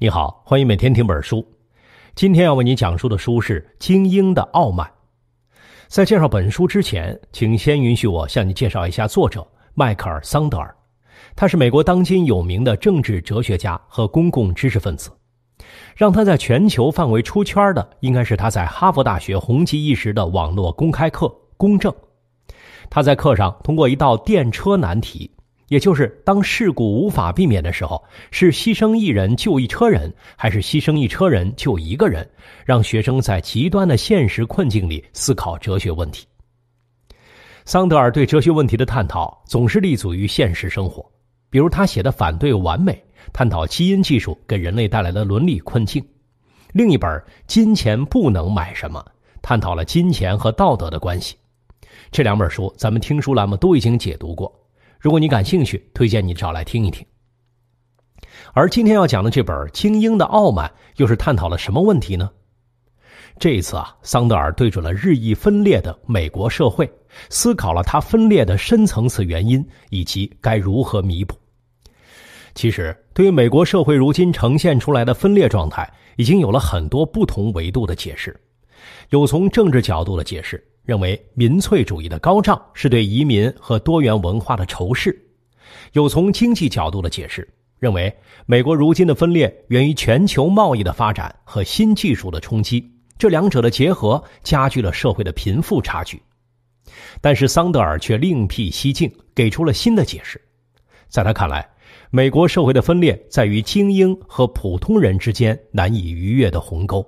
你好，欢迎每天听本书。今天要为你讲述的书是《精英的傲慢》。在介绍本书之前，请先允许我向你介绍一下作者迈克尔·桑德尔，他是美国当今有名的政治哲学家和公共知识分子。让他在全球范围出圈的，应该是他在哈佛大学红极一时的网络公开课《公正》。他在课上通过一道电车难题。也就是，当事故无法避免的时候，是牺牲一人救一车人，还是牺牲一车人救一个人？让学生在极端的现实困境里思考哲学问题。桑德尔对哲学问题的探讨总是立足于现实生活，比如他写的《反对完美》，探讨基因技术给人类带来的伦理困境；另一本《金钱不能买什么》，探讨了金钱和道德的关系。这两本书，咱们听书栏目都已经解读过。如果你感兴趣，推荐你找来听一听。而今天要讲的这本《精英的傲慢》又是探讨了什么问题呢？这一次啊，桑德尔对准了日益分裂的美国社会，思考了它分裂的深层次原因以及该如何弥补。其实，对于美国社会如今呈现出来的分裂状态，已经有了很多不同维度的解释，有从政治角度的解释。认为民粹主义的高涨是对移民和多元文化的仇视，有从经济角度的解释，认为美国如今的分裂源于全球贸易的发展和新技术的冲击，这两者的结合加剧了社会的贫富差距。但是桑德尔却另辟蹊径，给出了新的解释。在他看来，美国社会的分裂在于精英和普通人之间难以逾越的鸿沟。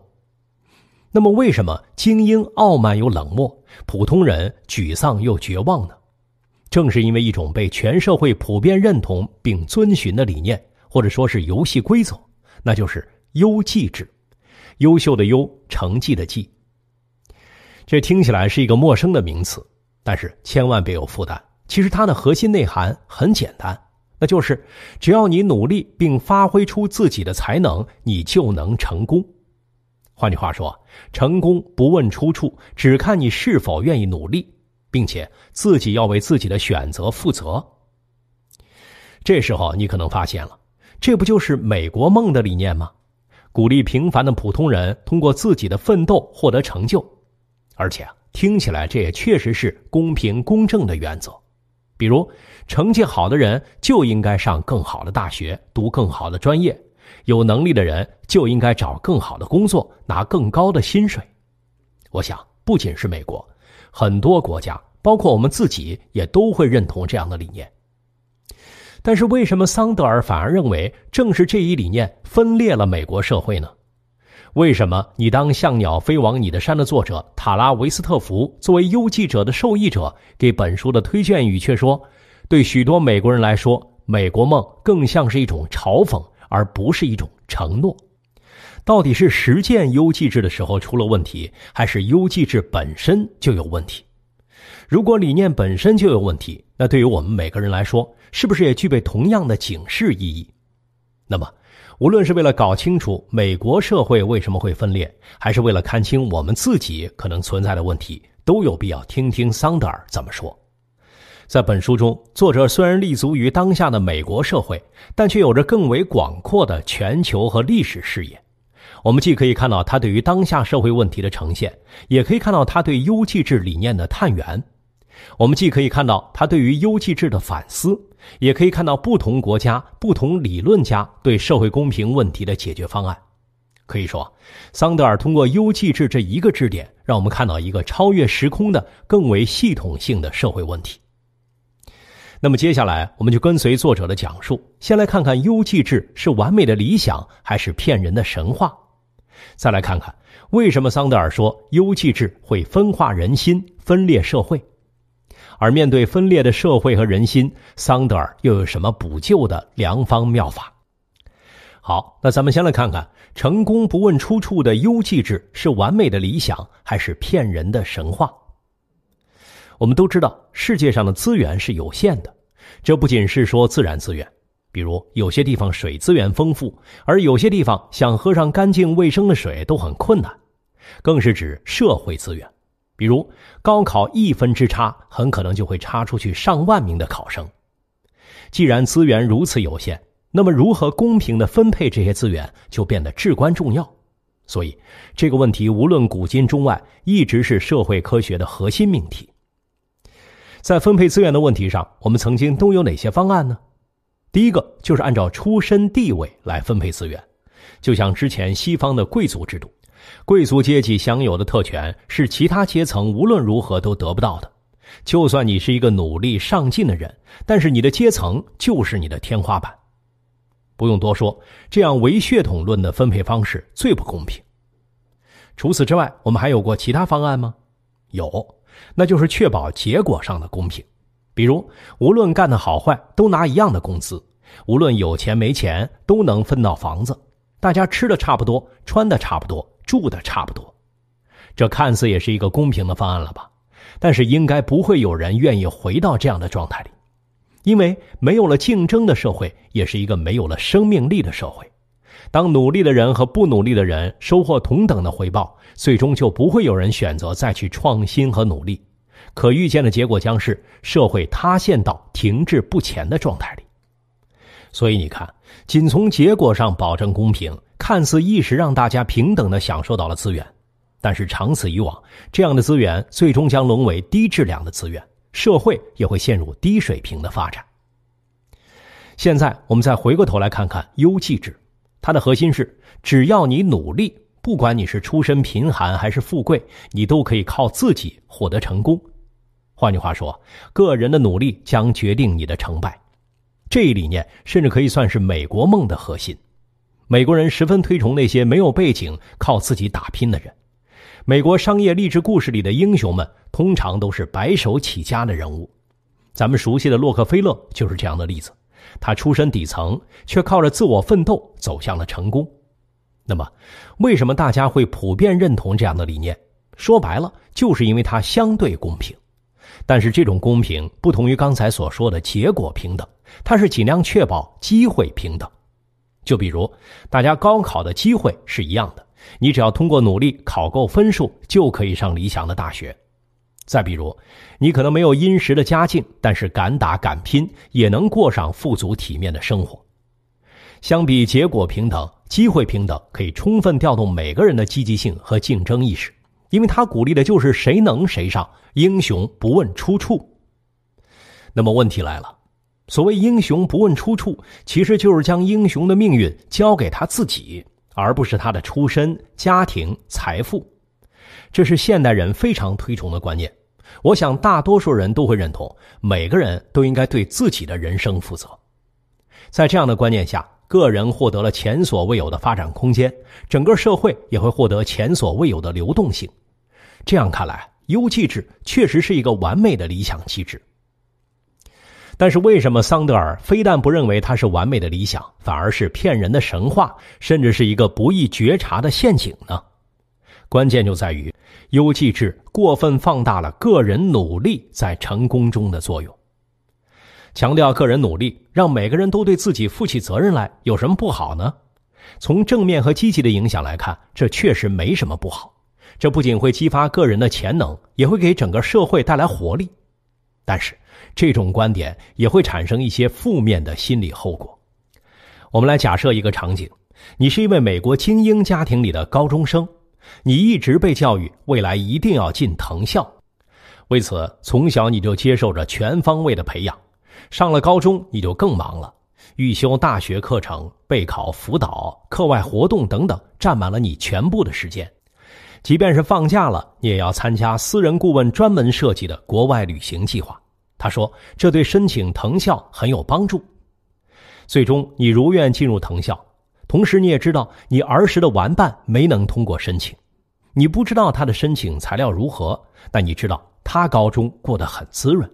那么，为什么精英傲慢又冷漠，普通人沮丧又绝望呢？正是因为一种被全社会普遍认同并遵循的理念，或者说是游戏规则，那就是优绩制，优秀的优，成绩的绩。这听起来是一个陌生的名词，但是千万别有负担。其实它的核心内涵很简单，那就是只要你努力并发挥出自己的才能，你就能成功。换句话说，成功不问出处，只看你是否愿意努力，并且自己要为自己的选择负责。这时候你可能发现了，这不就是美国梦的理念吗？鼓励平凡的普通人通过自己的奋斗获得成就，而且听起来这也确实是公平公正的原则。比如，成绩好的人就应该上更好的大学，读更好的专业。有能力的人就应该找更好的工作，拿更高的薪水。我想，不仅是美国，很多国家，包括我们自己，也都会认同这样的理念。但是，为什么桑德尔反而认为正是这一理念分裂了美国社会呢？为什么你当《像鸟飞往你的山》的作者塔拉维斯特福作为优记者的受益者，给本书的推荐语却说，对许多美国人来说，美国梦更像是一种嘲讽？而不是一种承诺，到底是实践优绩制的时候出了问题，还是优绩制本身就有问题？如果理念本身就有问题，那对于我们每个人来说，是不是也具备同样的警示意义？那么，无论是为了搞清楚美国社会为什么会分裂，还是为了看清我们自己可能存在的问题，都有必要听听桑德尔怎么说。在本书中，作者虽然立足于当下的美国社会，但却有着更为广阔的全球和历史视野。我们既可以看到他对于当下社会问题的呈现，也可以看到他对优绩制理念的探源；我们既可以看到他对于优绩制的反思，也可以看到不同国家、不同理论家对社会公平问题的解决方案。可以说，桑德尔通过优绩制这一个支点，让我们看到一个超越时空的、更为系统性的社会问题。那么接下来，我们就跟随作者的讲述，先来看看优绩制是完美的理想还是骗人的神话；再来看看为什么桑德尔说优绩制会分化人心、分裂社会；而面对分裂的社会和人心，桑德尔又有什么补救的良方妙法？好，那咱们先来看看成功不问出处的优绩制是完美的理想还是骗人的神话。我们都知道。世界上的资源是有限的，这不仅是说自然资源，比如有些地方水资源丰富，而有些地方想喝上干净卫生的水都很困难；更是指社会资源，比如高考一分之差，很可能就会差出去上万名的考生。既然资源如此有限，那么如何公平的分配这些资源就变得至关重要。所以，这个问题无论古今中外，一直是社会科学的核心命题。在分配资源的问题上，我们曾经都有哪些方案呢？第一个就是按照出身地位来分配资源，就像之前西方的贵族制度，贵族阶级享有的特权是其他阶层无论如何都得不到的。就算你是一个努力上进的人，但是你的阶层就是你的天花板。不用多说，这样唯血统论的分配方式最不公平。除此之外，我们还有过其他方案吗？有。那就是确保结果上的公平，比如无论干的好坏都拿一样的工资，无论有钱没钱都能分到房子，大家吃的差不多，穿的差不多，住的差不多，这看似也是一个公平的方案了吧？但是应该不会有人愿意回到这样的状态里，因为没有了竞争的社会，也是一个没有了生命力的社会。当努力的人和不努力的人收获同等的回报，最终就不会有人选择再去创新和努力，可预见的结果将是社会塌陷到停滞不前的状态里。所以你看，仅从结果上保证公平，看似一时让大家平等的享受到了资源，但是长此以往，这样的资源最终将沦为低质量的资源，社会也会陷入低水平的发展。现在我们再回过头来看看优绩制。它的核心是，只要你努力，不管你是出身贫寒还是富贵，你都可以靠自己获得成功。换句话说，个人的努力将决定你的成败。这一理念甚至可以算是美国梦的核心。美国人十分推崇那些没有背景、靠自己打拼的人。美国商业励志故事里的英雄们通常都是白手起家的人物。咱们熟悉的洛克菲勒就是这样的例子。他出身底层，却靠着自我奋斗走向了成功。那么，为什么大家会普遍认同这样的理念？说白了，就是因为它相对公平。但是，这种公平不同于刚才所说的结果平等，它是尽量确保机会平等。就比如，大家高考的机会是一样的，你只要通过努力考够分数，就可以上理想的大学。再比如，你可能没有殷实的家境，但是敢打敢拼，也能过上富足体面的生活。相比结果平等，机会平等可以充分调动每个人的积极性和竞争意识，因为他鼓励的就是“谁能谁上，英雄不问出处”。那么问题来了，所谓“英雄不问出处”，其实就是将英雄的命运交给他自己，而不是他的出身、家庭、财富，这是现代人非常推崇的观念。我想，大多数人都会认同，每个人都应该对自己的人生负责。在这样的观念下，个人获得了前所未有的发展空间，整个社会也会获得前所未有的流动性。这样看来，优绩制确实是一个完美的理想机制。但是，为什么桑德尔非但不认为它是完美的理想，反而是骗人的神话，甚至是一个不易觉察的陷阱呢？关键就在于。优绩制过分放大了个人努力在成功中的作用，强调个人努力，让每个人都对自己负起责任来，有什么不好呢？从正面和积极的影响来看，这确实没什么不好。这不仅会激发个人的潜能，也会给整个社会带来活力。但是，这种观点也会产生一些负面的心理后果。我们来假设一个场景：你是一位美国精英家庭里的高中生。你一直被教育，未来一定要进藤校。为此，从小你就接受着全方位的培养。上了高中，你就更忙了，预修大学课程、备考辅导、课外活动等等，占满了你全部的时间。即便是放假了，你也要参加私人顾问专门设计的国外旅行计划。他说，这对申请藤校很有帮助。最终，你如愿进入藤校。同时，你也知道你儿时的玩伴没能通过申请，你不知道他的申请材料如何，但你知道他高中过得很滋润。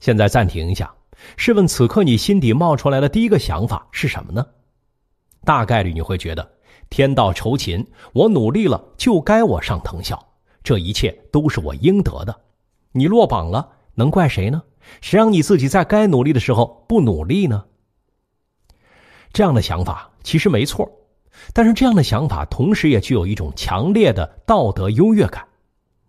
现在暂停一下，试问此刻你心底冒出来的第一个想法是什么呢？大概率你会觉得天道酬勤，我努力了就该我上藤校，这一切都是我应得的。你落榜了，能怪谁呢？谁让你自己在该努力的时候不努力呢？这样的想法其实没错，但是这样的想法同时也具有一种强烈的道德优越感，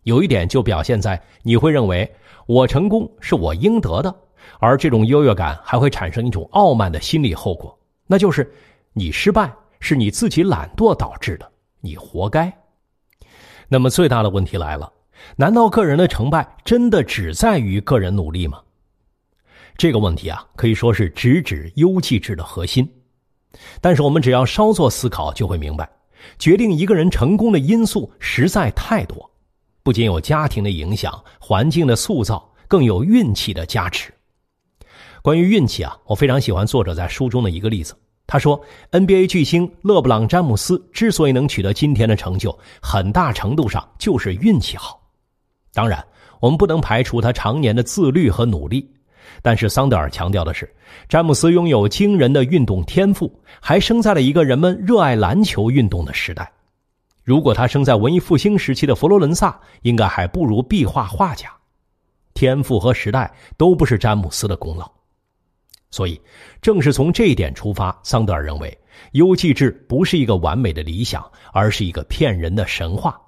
有一点就表现在你会认为我成功是我应得的，而这种优越感还会产生一种傲慢的心理后果，那就是你失败是你自己懒惰导致的，你活该。那么最大的问题来了，难道个人的成败真的只在于个人努力吗？这个问题啊，可以说是直指优绩制的核心。但是我们只要稍作思考，就会明白，决定一个人成功的因素实在太多，不仅有家庭的影响、环境的塑造，更有运气的加持。关于运气啊，我非常喜欢作者在书中的一个例子。他说，NBA 巨星勒布朗·詹姆斯之所以能取得今天的成就，很大程度上就是运气好。当然，我们不能排除他常年的自律和努力。但是，桑德尔强调的是，詹姆斯拥有惊人的运动天赋，还生在了一个人们热爱篮球运动的时代。如果他生在文艺复兴时期的佛罗伦萨，应该还不如壁画画家。天赋和时代都不是詹姆斯的功劳。所以，正是从这一点出发，桑德尔认为，优绩制不是一个完美的理想，而是一个骗人的神话。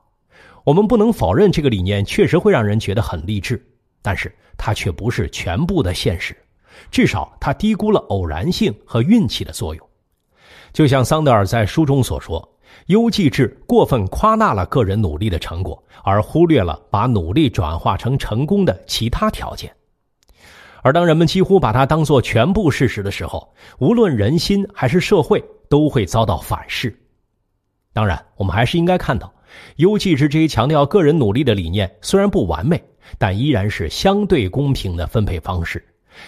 我们不能否认这个理念确实会让人觉得很励志，但是。它却不是全部的现实，至少它低估了偶然性和运气的作用。就像桑德尔在书中所说，优绩制过分夸大了个人努力的成果，而忽略了把努力转化成成功的其他条件。而当人们几乎把它当做全部事实的时候，无论人心还是社会都会遭到反噬。当然，我们还是应该看到，优绩制这一强调个人努力的理念虽然不完美。但依然是相对公平的分配方式，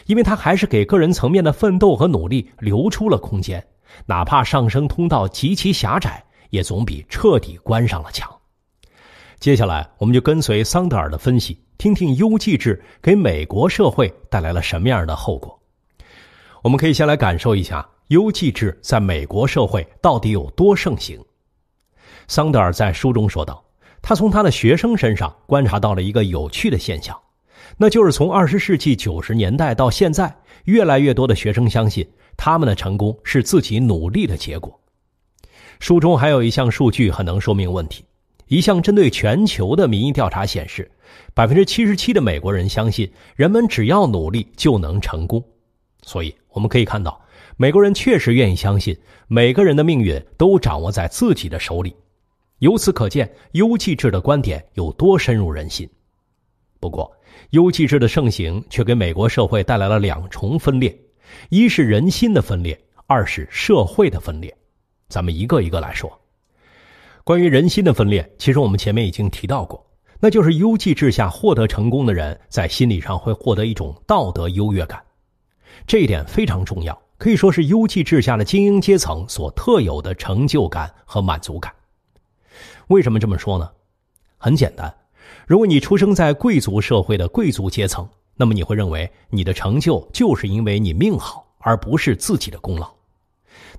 因为它还是给个人层面的奋斗和努力留出了空间，哪怕上升通道极其狭窄，也总比彻底关上了强。接下来，我们就跟随桑德尔的分析，听听优绩制给美国社会带来了什么样的后果。我们可以先来感受一下优绩制在美国社会到底有多盛行。桑德尔在书中说道。他从他的学生身上观察到了一个有趣的现象，那就是从二十世纪九十年代到现在，越来越多的学生相信他们的成功是自己努力的结果。书中还有一项数据很能说明问题：一项针对全球的民意调查显示，百分之七十七的美国人相信人们只要努力就能成功。所以我们可以看到，美国人确实愿意相信每个人的命运都掌握在自己的手里。由此可见，优绩制的观点有多深入人心。不过，优绩制的盛行却给美国社会带来了两重分裂：一是人心的分裂，二是社会的分裂。咱们一个一个来说。关于人心的分裂，其实我们前面已经提到过，那就是优绩制下获得成功的人，在心理上会获得一种道德优越感，这一点非常重要，可以说是优绩制下的精英阶层所特有的成就感和满足感。为什么这么说呢？很简单，如果你出生在贵族社会的贵族阶层，那么你会认为你的成就就是因为你命好，而不是自己的功劳。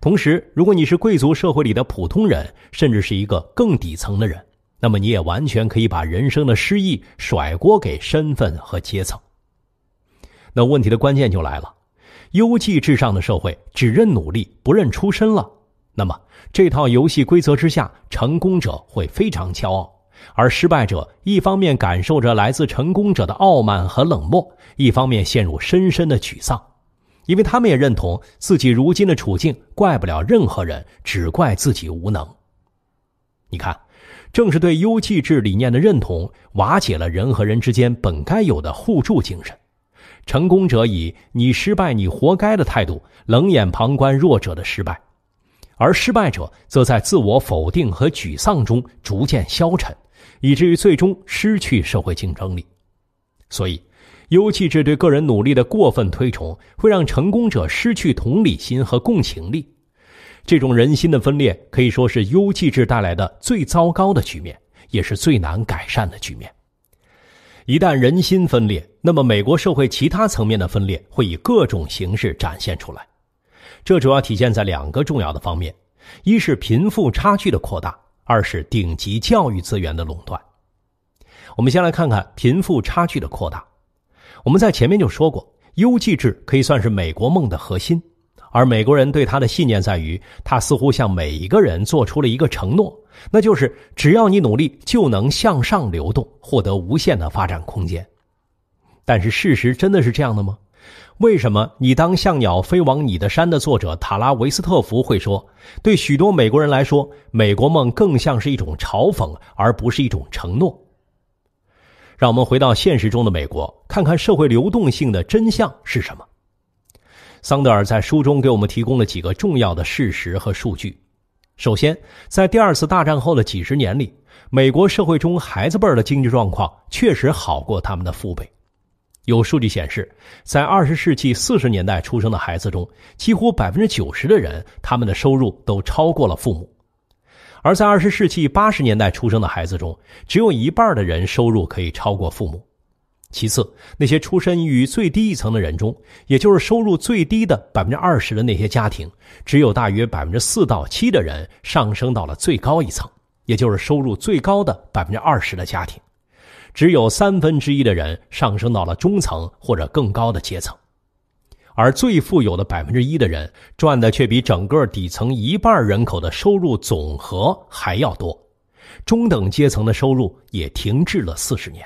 同时，如果你是贵族社会里的普通人，甚至是一个更底层的人，那么你也完全可以把人生的失意甩锅给身份和阶层。那问题的关键就来了：优绩至上的社会只认努力，不认出身了。那么，这套游戏规则之下，成功者会非常骄傲，而失败者一方面感受着来自成功者的傲慢和冷漠，一方面陷入深深的沮丧，因为他们也认同自己如今的处境，怪不了任何人，只怪自己无能。你看，正是对优绩制理念的认同，瓦解了人和人之间本该有的互助精神。成功者以“你失败，你活该”的态度冷眼旁观弱者的失败。而失败者则在自我否定和沮丧中逐渐消沉，以至于最终失去社会竞争力。所以，优绩制对个人努力的过分推崇，会让成功者失去同理心和共情力。这种人心的分裂，可以说是优绩制带来的最糟糕的局面，也是最难改善的局面。一旦人心分裂，那么美国社会其他层面的分裂会以各种形式展现出来。这主要体现在两个重要的方面：一是贫富差距的扩大，二是顶级教育资源的垄断。我们先来看看贫富差距的扩大。我们在前面就说过，优绩制可以算是美国梦的核心，而美国人对它的信念在于，它似乎向每一个人做出了一个承诺，那就是只要你努力，就能向上流动，获得无限的发展空间。但是，事实真的是这样的吗？为什么你当像鸟飞往你的山的作者塔拉维斯特福会说，对许多美国人来说，美国梦更像是一种嘲讽，而不是一种承诺？让我们回到现实中的美国，看看社会流动性的真相是什么。桑德尔在书中给我们提供了几个重要的事实和数据。首先，在第二次大战后的几十年里，美国社会中孩子辈儿的经济状况确实好过他们的父辈。有数据显示，在二十世纪四十年代出生的孩子中，几乎百分之九十的人，他们的收入都超过了父母；而在二十世纪八十年代出生的孩子中，只有一半的人收入可以超过父母。其次，那些出身于最低一层的人中，也就是收入最低的百分之二十的那些家庭，只有大约百分之四到七的人上升到了最高一层，也就是收入最高的百分之二十的家庭。只有三分之一的人上升到了中层或者更高的阶层，而最富有的百分之一的人赚的却比整个底层一半人口的收入总和还要多，中等阶层的收入也停滞了四十年。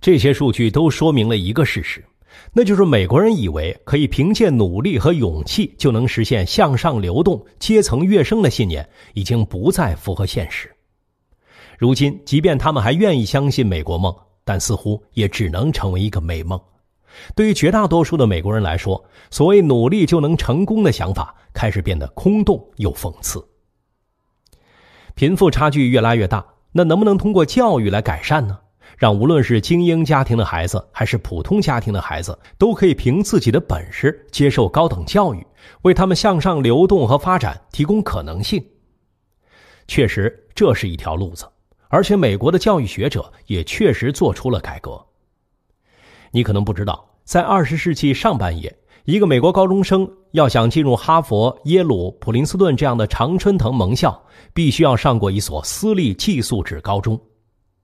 这些数据都说明了一个事实，那就是美国人以为可以凭借努力和勇气就能实现向上流动、阶层跃升的信念已经不再符合现实。如今，即便他们还愿意相信美国梦，但似乎也只能成为一个美梦。对于绝大多数的美国人来说，所谓努力就能成功的想法开始变得空洞又讽刺。贫富差距越拉越大，那能不能通过教育来改善呢？让无论是精英家庭的孩子，还是普通家庭的孩子，都可以凭自己的本事接受高等教育，为他们向上流动和发展提供可能性。确实，这是一条路子。而且，美国的教育学者也确实做出了改革。你可能不知道，在二十世纪上半叶，一个美国高中生要想进入哈佛、耶鲁、普林斯顿这样的常春藤盟校，必须要上过一所私立寄宿制高中。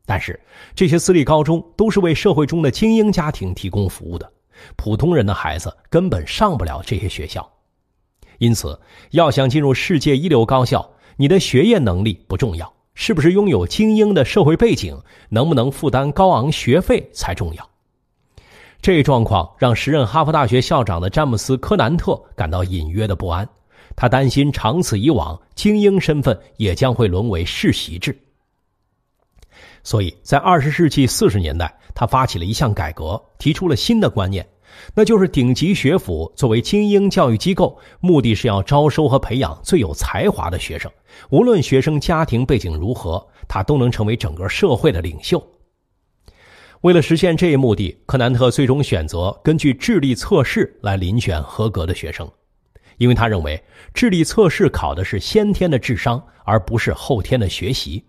但是，这些私立高中都是为社会中的精英家庭提供服务的，普通人的孩子根本上不了这些学校。因此，要想进入世界一流高校，你的学业能力不重要。是不是拥有精英的社会背景，能不能负担高昂学费才重要？这一状况让时任哈佛大学校长的詹姆斯·柯南特感到隐约的不安，他担心长此以往，精英身份也将会沦为世袭制。所以在二十世纪四十年代，他发起了一项改革，提出了新的观念。那就是顶级学府作为精英教育机构，目的是要招收和培养最有才华的学生，无论学生家庭背景如何，他都能成为整个社会的领袖。为了实现这一目的，克南特最终选择根据智力测试来遴选合格的学生，因为他认为智力测试考的是先天的智商，而不是后天的学习。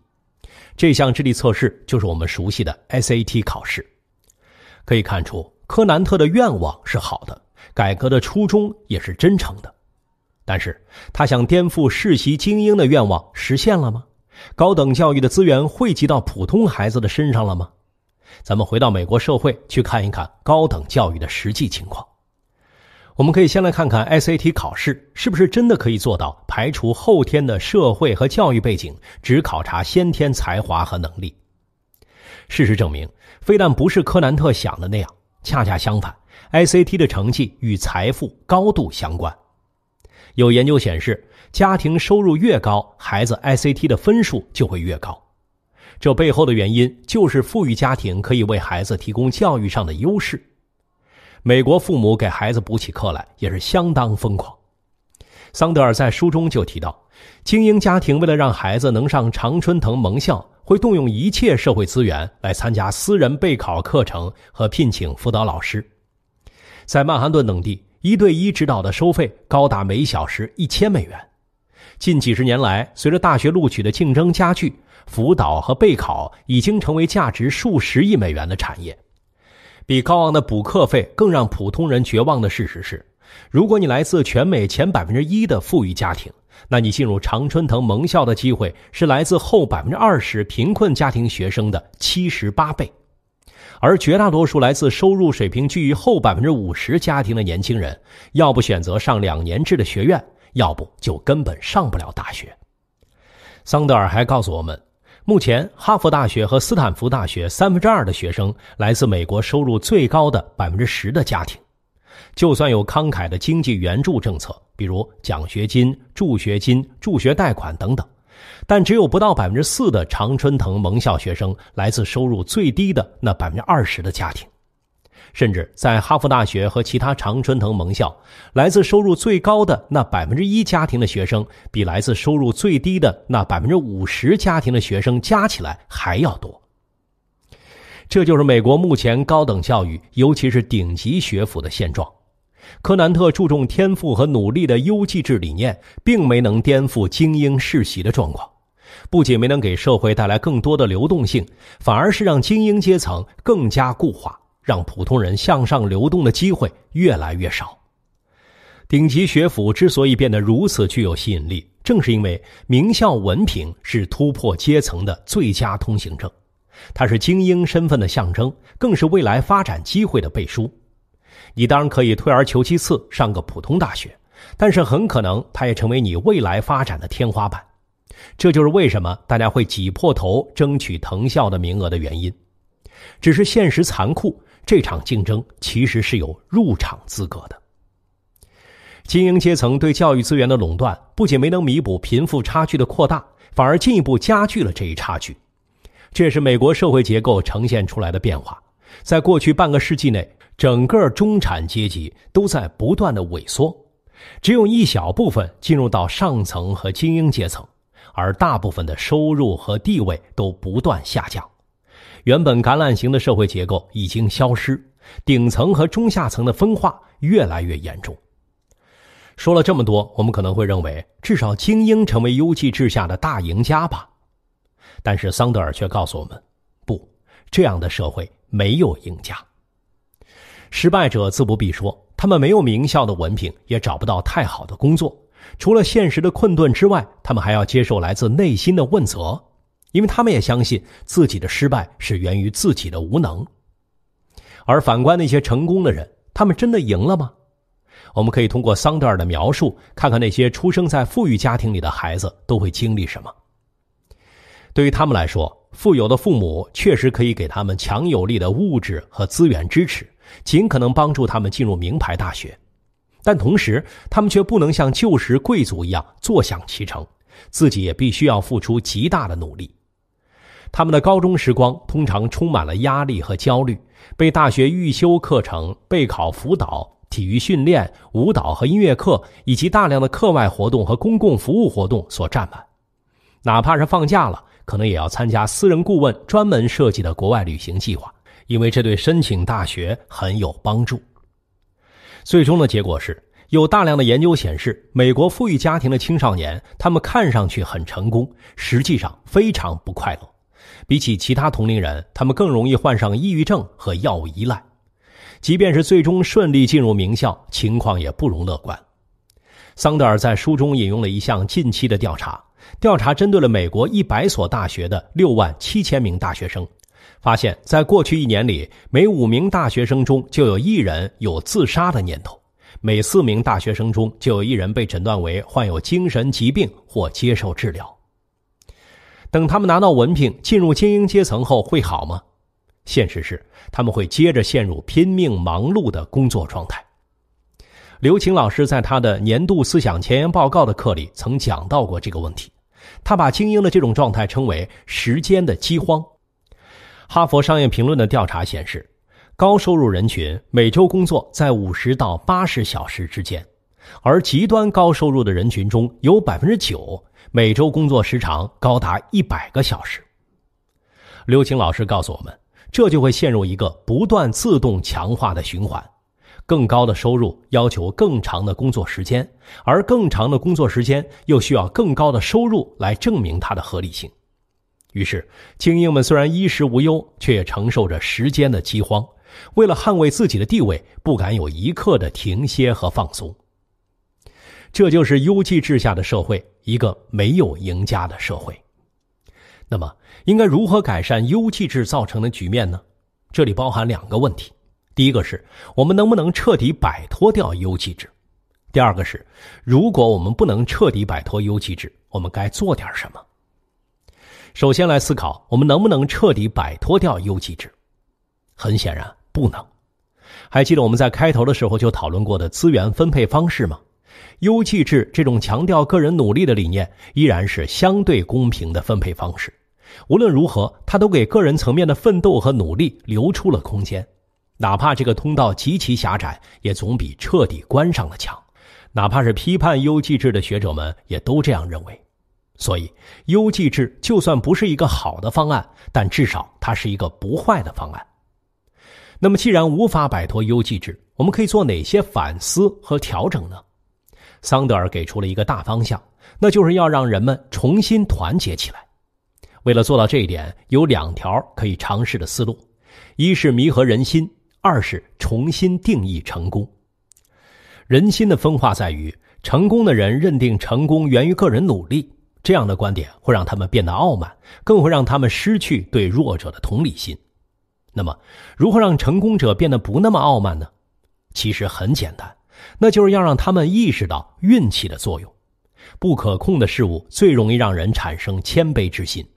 这项智力测试就是我们熟悉的 SAT 考试。可以看出。柯南特的愿望是好的，改革的初衷也是真诚的，但是他想颠覆世袭精英的愿望实现了吗？高等教育的资源汇集到普通孩子的身上了吗？咱们回到美国社会去看一看高等教育的实际情况。我们可以先来看看 SAT 考试是不是真的可以做到排除后天的社会和教育背景，只考察先天才华和能力。事实证明，非但不是柯南特想的那样。恰恰相反，I C T 的成绩与财富高度相关。有研究显示，家庭收入越高，孩子 I C T 的分数就会越高。这背后的原因就是，富裕家庭可以为孩子提供教育上的优势。美国父母给孩子补起课来也是相当疯狂。桑德尔在书中就提到。精英家庭为了让孩子能上常春藤盟校，会动用一切社会资源来参加私人备考课程和聘请辅导老师。在曼哈顿等地，一对一指导的收费高达每小时一千美元。近几十年来，随着大学录取的竞争加剧，辅导和备考已经成为价值数十亿美元的产业。比高昂的补课费更让普通人绝望的事实是，如果你来自全美前百分之一的富裕家庭。那你进入常春藤盟校的机会是来自后百分之二十贫困家庭学生的七十八倍，而绝大多数来自收入水平居于后百分之五十家庭的年轻人，要不选择上两年制的学院，要不就根本上不了大学。桑德尔还告诉我们，目前哈佛大学和斯坦福大学三分之二的学生来自美国收入最高的百分之十的家庭，就算有慷慨的经济援助政策。比如奖学金、助学金、助学贷款等等，但只有不到百分之四的常春藤盟校学生来自收入最低的那百分之二十的家庭，甚至在哈佛大学和其他常春藤盟校，来自收入最高的那百分之一家庭的学生，比来自收入最低的那百分之五十家庭的学生加起来还要多。这就是美国目前高等教育，尤其是顶级学府的现状。柯南特注重天赋和努力的优绩制理念，并没能颠覆精英世袭的状况。不仅没能给社会带来更多的流动性，反而是让精英阶层更加固化，让普通人向上流动的机会越来越少。顶级学府之所以变得如此具有吸引力，正是因为名校文凭是突破阶层的最佳通行证，它是精英身份的象征，更是未来发展机会的背书。你当然可以退而求其次上个普通大学，但是很可能它也成为你未来发展的天花板。这就是为什么大家会挤破头争取藤校的名额的原因。只是现实残酷，这场竞争其实是有入场资格的。精英阶层对教育资源的垄断，不仅没能弥补贫富差距的扩大，反而进一步加剧了这一差距。这也是美国社会结构呈现出来的变化。在过去半个世纪内。整个中产阶级都在不断的萎缩，只有一小部分进入到上层和精英阶层，而大部分的收入和地位都不断下降。原本橄榄形的社会结构已经消失，顶层和中下层的分化越来越严重。说了这么多，我们可能会认为至少精英成为优绩制下的大赢家吧，但是桑德尔却告诉我们，不，这样的社会没有赢家。失败者自不必说，他们没有名校的文凭，也找不到太好的工作。除了现实的困顿之外，他们还要接受来自内心的问责，因为他们也相信自己的失败是源于自己的无能。而反观那些成功的人，他们真的赢了吗？我们可以通过桑德尔的描述，看看那些出生在富裕家庭里的孩子都会经历什么。对于他们来说，富有的父母确实可以给他们强有力的物质和资源支持。尽可能帮助他们进入名牌大学，但同时他们却不能像旧时贵族一样坐享其成，自己也必须要付出极大的努力。他们的高中时光通常充满了压力和焦虑，被大学预修课程、备考辅导、体育训练、舞蹈和音乐课，以及大量的课外活动和公共服务活动所占满。哪怕是放假了，可能也要参加私人顾问专门设计的国外旅行计划。因为这对申请大学很有帮助。最终的结果是有大量的研究显示，美国富裕家庭的青少年，他们看上去很成功，实际上非常不快乐。比起其他同龄人，他们更容易患上抑郁症和药物依赖。即便是最终顺利进入名校，情况也不容乐观。桑德尔在书中引用了一项近期的调查，调查针对了美国一百所大学的六万七千名大学生。发现，在过去一年里，每五名大学生中就有一人有自杀的念头；每四名大学生中就有一人被诊断为患有精神疾病或接受治疗。等他们拿到文凭，进入精英阶层后，会好吗？现实是，他们会接着陷入拼命忙碌的工作状态。刘晴老师在他的年度思想前沿报告的课里曾讲到过这个问题，他把精英的这种状态称为“时间的饥荒”。哈佛商业评论的调查显示，高收入人群每周工作在五十到八十小时之间，而极端高收入的人群中有百分之九每周工作时长高达一百个小时。刘青老师告诉我们，这就会陷入一个不断自动强化的循环：更高的收入要求更长的工作时间，而更长的工作时间又需要更高的收入来证明它的合理性。于是，精英们虽然衣食无忧，却也承受着时间的饥荒。为了捍卫自己的地位，不敢有一刻的停歇和放松。这就是优寂制下的社会，一个没有赢家的社会。那么，应该如何改善优寂制造成的局面呢？这里包含两个问题：第一个是我们能不能彻底摆脱掉优寂制；第二个是，如果我们不能彻底摆脱优寂制，我们该做点什么？首先来思考，我们能不能彻底摆脱掉优绩制？很显然不能。还记得我们在开头的时候就讨论过的资源分配方式吗？优绩制这种强调个人努力的理念，依然是相对公平的分配方式。无论如何，它都给个人层面的奋斗和努力留出了空间，哪怕这个通道极其狭窄，也总比彻底关上了强。哪怕是批判优绩制的学者们，也都这样认为。所以，优绩制就算不是一个好的方案，但至少它是一个不坏的方案。那么，既然无法摆脱优绩制，我们可以做哪些反思和调整呢？桑德尔给出了一个大方向，那就是要让人们重新团结起来。为了做到这一点，有两条可以尝试的思路：一是弥合人心，二是重新定义成功。人心的分化在于，成功的人认定成功源于个人努力。这样的观点会让他们变得傲慢，更会让他们失去对弱者的同理心。那么，如何让成功者变得不那么傲慢呢？其实很简单，那就是要让他们意识到运气的作用。不可控的事物最容易让人产生谦卑之心。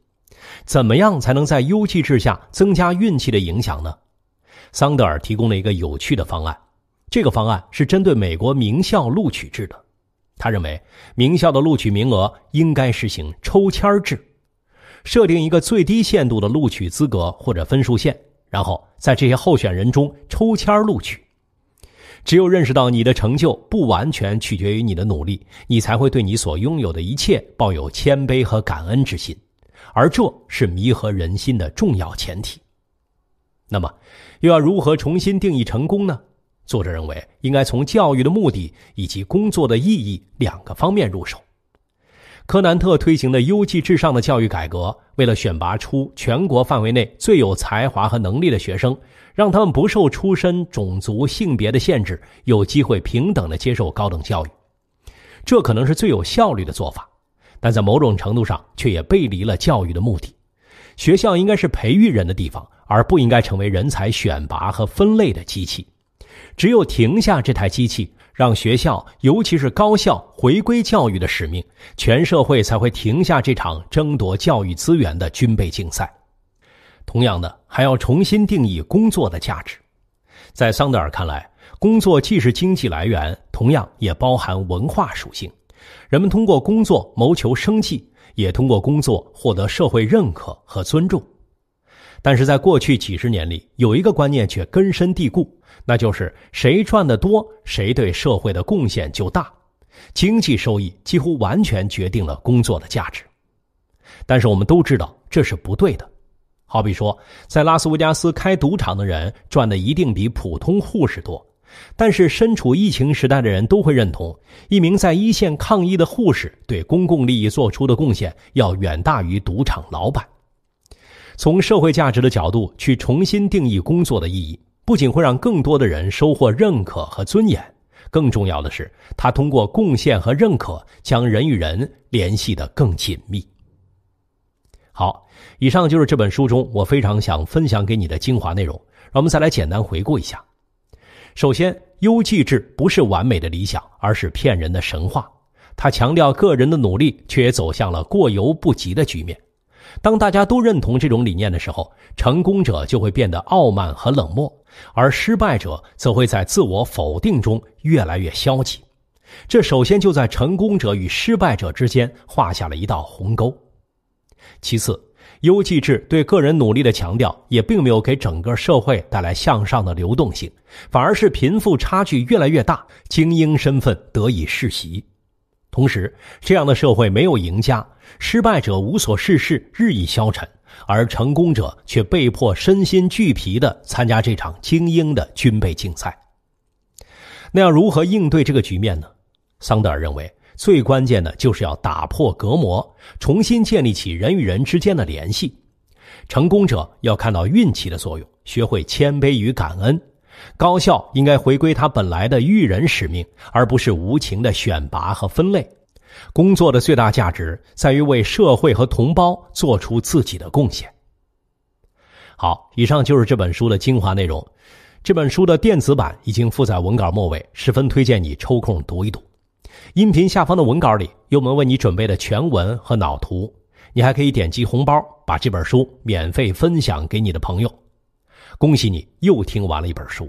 怎么样才能在优绩制下增加运气的影响呢？桑德尔提供了一个有趣的方案，这个方案是针对美国名校录取制的。他认为，名校的录取名额应该实行抽签制，设定一个最低限度的录取资格或者分数线，然后在这些候选人中抽签录取。只有认识到你的成就不完全取决于你的努力，你才会对你所拥有的一切抱有谦卑和感恩之心，而这是弥合人心的重要前提。那么，又要如何重新定义成功呢？作者认为，应该从教育的目的以及工作的意义两个方面入手。科南特推行的“优绩至上”的教育改革，为了选拔出全国范围内最有才华和能力的学生，让他们不受出身、种族、性别的限制，有机会平等的接受高等教育。这可能是最有效率的做法，但在某种程度上却也背离了教育的目的。学校应该是培育人的地方，而不应该成为人才选拔和分类的机器。只有停下这台机器，让学校，尤其是高校回归教育的使命，全社会才会停下这场争夺教育资源的军备竞赛。同样的，还要重新定义工作的价值。在桑德尔看来，工作既是经济来源，同样也包含文化属性。人们通过工作谋求生计，也通过工作获得社会认可和尊重。但是在过去几十年里，有一个观念却根深蒂固。那就是谁赚的多，谁对社会的贡献就大，经济收益几乎完全决定了工作的价值。但是我们都知道这是不对的。好比说，在拉斯维加斯开赌场的人赚的一定比普通护士多，但是身处疫情时代的人都会认同，一名在一线抗疫的护士对公共利益做出的贡献要远大于赌场老板。从社会价值的角度去重新定义工作的意义。不仅会让更多的人收获认可和尊严，更重要的是，他通过贡献和认可，将人与人联系的更紧密。好，以上就是这本书中我非常想分享给你的精华内容。让我们再来简单回顾一下：首先，优绩制不是完美的理想，而是骗人的神话。它强调个人的努力，却走向了过犹不及的局面。当大家都认同这种理念的时候，成功者就会变得傲慢和冷漠，而失败者则会在自我否定中越来越消极。这首先就在成功者与失败者之间画下了一道鸿沟。其次，优绩制对个人努力的强调，也并没有给整个社会带来向上的流动性，反而是贫富差距越来越大，精英身份得以世袭。同时，这样的社会没有赢家，失败者无所事事，日益消沉，而成功者却被迫身心俱疲的参加这场精英的军备竞赛。那要如何应对这个局面呢？桑德尔认为，最关键的就是要打破隔膜，重新建立起人与人之间的联系。成功者要看到运气的作用，学会谦卑与感恩。高校应该回归它本来的育人使命，而不是无情的选拔和分类。工作的最大价值在于为社会和同胞做出自己的贡献。好，以上就是这本书的精华内容。这本书的电子版已经附在文稿末尾，十分推荐你抽空读一读。音频下方的文稿里，有我们为你准备的全文和脑图。你还可以点击红包，把这本书免费分享给你的朋友。恭喜你，又听完了一本书。